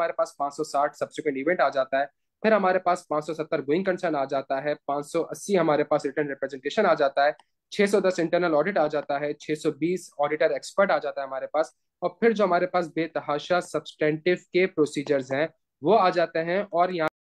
हमारे पास 560 subsequent event आ जाता है फिर हमारे पास 570 गोइंग कंसर्न आ जाता है 580 हमारे पास रिटर्न रिप्रेजेंटेशन आ जाता है 610 इंटरनल ऑडिट आ जाता है 620 ऑडिटर एक्सपर्ट आ जाता है हमारे पास और फिर जो हमारे पास बेतहाशा सब्सटेंटिव के प्रोसीजर्स हैं वो आ जाते हैं और यहाँ